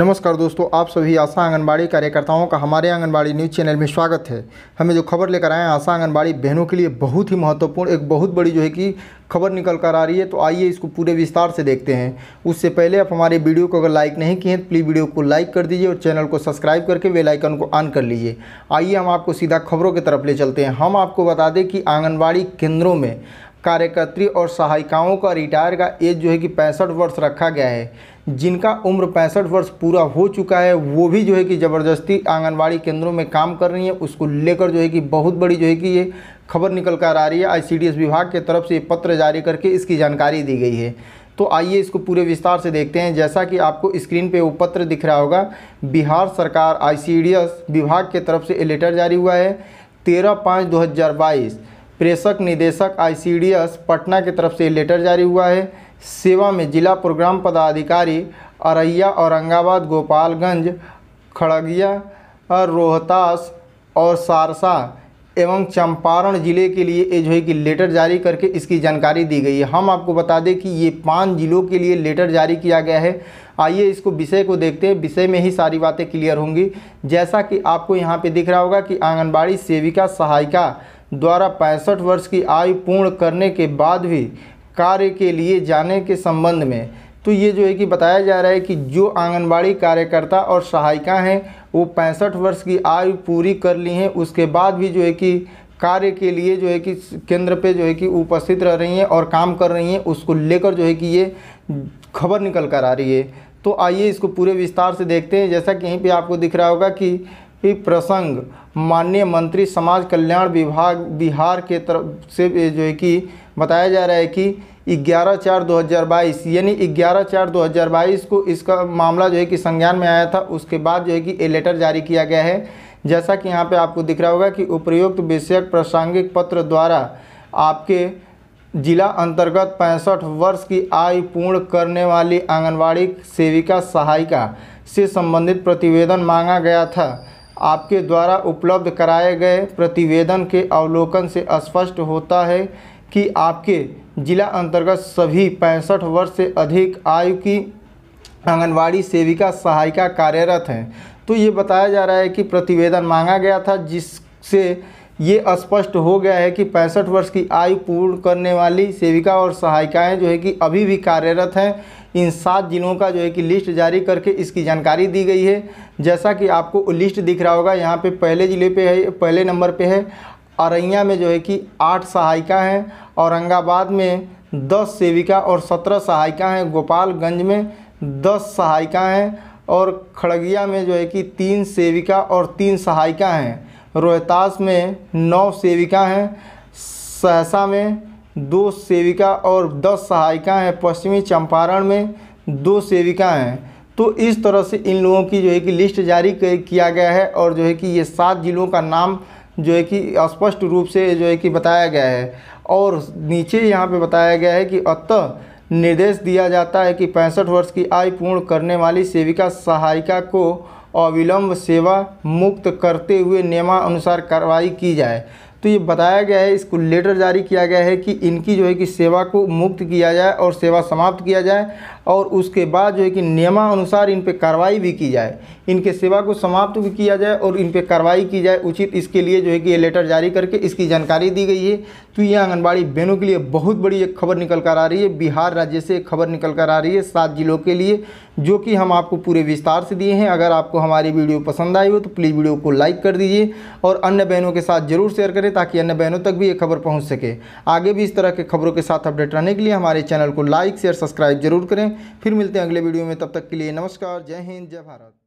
नमस्कार दोस्तों आप सभी आशा आंगनबाड़ी कार्यकर्ताओं का हमारे आंगनबाड़ी न्यूज़ चैनल में स्वागत है हमें जो खबर लेकर आए हैं आशा आंगनबाड़ी बहनों के लिए बहुत ही महत्वपूर्ण एक बहुत बड़ी जो है कि खबर निकल कर आ रही है तो आइए इसको पूरे विस्तार से देखते हैं उससे पहले आप हमारे वीडियो को अगर लाइक नहीं किए हैं तो प्लीज़ वीडियो को लाइक कर दीजिए और चैनल को सब्सक्राइब करके वेलाइकन को ऑन कर लीजिए आइए हम आपको सीधा खबरों की तरफ ले चलते हैं हम आपको बता दें कि आंगनबाड़ी केंद्रों में कार्यकर्त्री और सहायिकाओं का रिटायर का एज जो है कि पैंसठ वर्ष रखा गया है जिनका उम्र पैंसठ वर्ष पूरा हो चुका है वो भी जो है कि ज़बरदस्ती आंगनबाड़ी केंद्रों में काम कर रही है उसको लेकर जो है कि बहुत बड़ी जो है कि ये खबर निकल कर आ रही है आईसीडीएस विभाग के तरफ से ये पत्र जारी करके इसकी जानकारी दी गई है तो आइए इसको पूरे विस्तार से देखते हैं जैसा कि आपको स्क्रीन पे वो पत्र दिख रहा होगा बिहार सरकार आई विभाग के तरफ से ये लेटर जारी हुआ है तेरह पाँच दो हज़ार बाईस प्रेषक निदेशक आईसीडीएस पटना की तरफ से लेटर जारी हुआ है सेवा में जिला प्रोग्राम पदाधिकारी अरैया औरंगाबाद गोपालगंज खड़गिया रोहतास और सारसा एवं चंपारण ज़िले के लिए ये जो है कि लेटर जारी करके इसकी जानकारी दी गई है हम आपको बता दें कि ये पाँच ज़िलों के लिए लेटर जारी किया गया है आइए इसको विषय को देखते हैं विषय में ही सारी बातें क्लियर होंगी जैसा कि आपको यहाँ पे दिख रहा होगा कि आंगनबाड़ी सेविका सहायिका द्वारा पैंसठ वर्ष की आयु पूर्ण करने के बाद भी कार्य के लिए जाने के संबंध में तो ये जो है कि बताया जा रहा है कि जो आंगनबाड़ी कार्यकर्ता और सहायिका हैं वो पैंसठ वर्ष की आयु पूरी कर ली हैं उसके बाद भी जो है कि कार्य के लिए जो है कि केंद्र पे जो है कि उपस्थित रह रही हैं और काम कर रही हैं उसको लेकर जो है कि ये खबर निकल कर आ रही है तो आइए इसको पूरे विस्तार से देखते हैं जैसा कि यहीं आपको दिख रहा होगा कि ही प्रसंग माननीय मंत्री समाज कल्याण विभाग बिहार के तरफ से जो है कि बताया जा रहा है कि 11 चार 2022 यानी 11 चार 2022 को इसका मामला जो है कि संज्ञान में आया था उसके बाद जो है कि ए लेटर जारी किया गया है जैसा कि यहाँ पे आपको दिख रहा होगा कि उपयुक्त विषयक प्रासंगिक पत्र द्वारा आपके जिला अंतर्गत पैंसठ वर्ष की आयु पूर्ण करने वाली आंगनबाड़ी सेविका सहायिका से संबंधित प्रतिवेदन मांगा गया था आपके द्वारा उपलब्ध कराए गए प्रतिवेदन के अवलोकन से स्पष्ट होता है कि आपके जिला अंतर्गत सभी पैंसठ वर्ष से अधिक आयु की आंगनवाड़ी सेविका सहायिका कार्यरत हैं तो ये बताया जा रहा है कि प्रतिवेदन मांगा गया था जिससे ये स्पष्ट हो गया है कि पैंसठ वर्ष की आयु पूर्ण करने वाली सेविका और सहायिकाएं जो है कि अभी भी कार्यरत हैं इन सात जिलों का जो है कि लिस्ट जारी करके इसकी जानकारी दी गई है जैसा कि आपको लिस्ट दिख रहा होगा यहाँ पे पहले ज़िले पे है पहले नंबर पे है अरैया में जो है कि आठ सहायिका हैं औरंगाबाद में दस सेविका और सत्रह सहायिका हैं गोपालगंज में दस सहायिका हैं और खड़गिया में जो है कि तीन सेविका और तीन सहायिका हैं रोहतास में नौ सेविका हैं सहसा में दो सेविका और दस सहायिका हैं पश्चिमी चंपारण में दो सेविका हैं तो इस तरह से इन लोगों की जो है कि लिस्ट जारी किया गया है और जो है कि ये सात ज़िलों का नाम जो है कि स्पष्ट रूप से जो है कि बताया गया है और नीचे यहाँ पे बताया गया है कि अतः निर्देश दिया जाता है कि पैंसठ वर्ष की आयु पूर्ण करने वाली सेविका सहायिका को अविलंब सेवा मुक्त करते हुए नियमानुसार कार्रवाई की जाए तो ये बताया गया है इसको लेटर जारी किया गया है कि इनकी जो है कि सेवा को मुक्त किया जाए और सेवा समाप्त किया जाए और उसके बाद जो है कि नियमानुसार इन पर कार्रवाई भी की जाए इनके सेवा को समाप्त भी किया जाए और इन पर कार्रवाई की जाए उचित इसके लिए जो है कि ये लेटर जारी करके इसकी जानकारी दी गई है तो ये आंगनबाड़ी बहनों के लिए बहुत बड़ी एक खबर निकल कर आ रही है बिहार राज्य से खबर निकल कर आ रही है सात जिलों के लिए जो कि हम आपको पूरे विस्तार से दिए हैं अगर आपको हमारी वीडियो पसंद आई हो तो प्लीज़ वीडियो को लाइक कर दीजिए और अन्य बहनों के साथ ज़रूर शेयर करें ताकि अन्य बहनों तक भी ये खबर पहुँच सके आगे भी इस तरह के खबरों के साथ अपडेट रहने के लिए हमारे चैनल को लाइक शेयर सब्सक्राइब जरूर करें फिर मिलते हैं अगले वीडियो में तब तक के लिए नमस्कार जय हिंद जय भारत